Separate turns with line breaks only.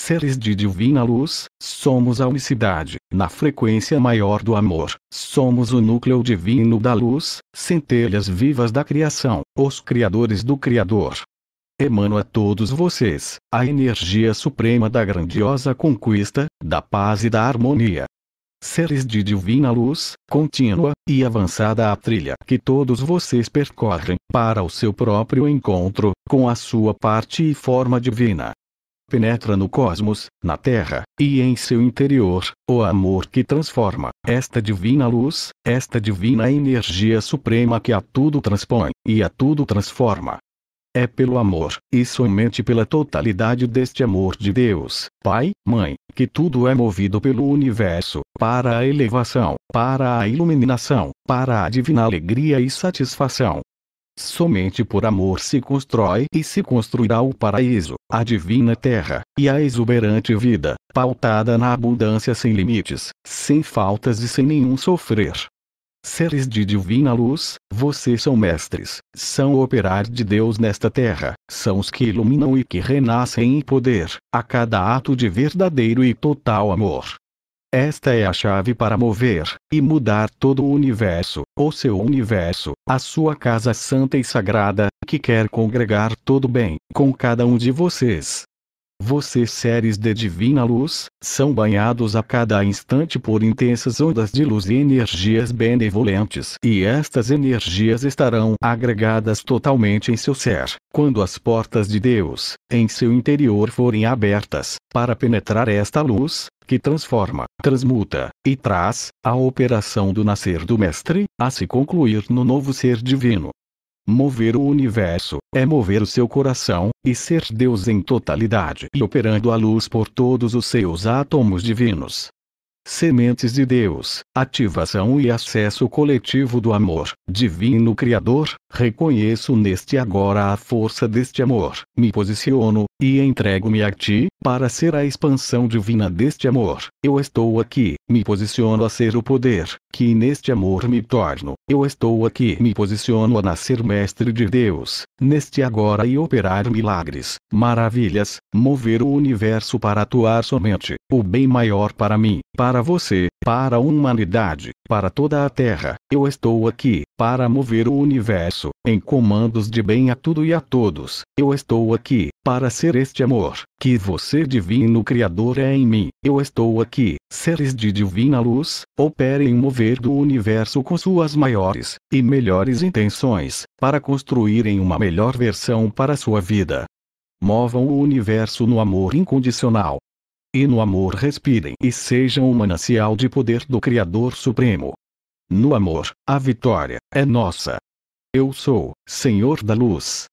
seres de divina luz, somos a unicidade, na frequência maior do amor, somos o núcleo divino da luz, centelhas vivas da criação, os criadores do Criador. Emano a todos vocês a energia suprema da grandiosa conquista, da paz e da harmonia. Seres de divina luz, contínua e avançada a trilha que todos vocês percorrem para o seu próprio encontro com a sua parte e forma divina penetra no cosmos, na Terra, e em seu interior, o amor que transforma esta divina luz, esta divina energia suprema que a tudo transpõe e a tudo transforma. É pelo amor, e somente pela totalidade deste amor de Deus, Pai, Mãe, que tudo é movido pelo universo, para a elevação, para a iluminação, para a divina alegria e satisfação, Somente por amor se constrói e se construirá o paraíso, a divina terra, e a exuberante vida, pautada na abundância sem limites, sem faltas e sem nenhum sofrer. Seres de divina luz, vocês são mestres, são o operar de Deus nesta terra, são os que iluminam e que renascem em poder, a cada ato de verdadeiro e total amor, esta é a chave para mover e mudar todo o universo, ou seu universo, a sua casa santa e sagrada, que quer congregar todo bem com cada um de vocês. Vocês seres de divina luz, são banhados a cada instante por intensas ondas de luz e energias benevolentes. E estas energias estarão agregadas totalmente em seu ser, quando as portas de Deus, em seu interior forem abertas, para penetrar esta luz, que transforma, transmuta, e traz, a operação do nascer do Mestre, a se concluir no novo ser divino. Mover o universo é mover o seu coração, e ser Deus em totalidade e operando a luz por todos os seus átomos divinos. Sementes de Deus, ativação e acesso coletivo do amor, Divino Criador, reconheço neste agora a força deste amor, me posiciono, e entrego-me a Ti, para ser a expansão divina deste amor, eu estou aqui, me posiciono a ser o poder, que neste amor me torno, eu estou aqui, me posiciono a nascer mestre de Deus, neste agora e operar milagres, maravilhas, mover o universo para atuar somente, o bem maior para mim, para você, para a humanidade, para toda a terra, eu estou aqui, para mover o universo, em comandos de bem a tudo e a todos. Eu estou aqui, para ser este amor, que você divino Criador é em mim. Eu estou aqui, seres de divina luz, operem o mover do universo com suas maiores e melhores intenções, para construírem uma melhor versão para sua vida. Movam o universo no amor incondicional. E no amor respirem e sejam o manancial de poder do Criador Supremo. No amor, a vitória é nossa. Eu sou, Senhor da luz,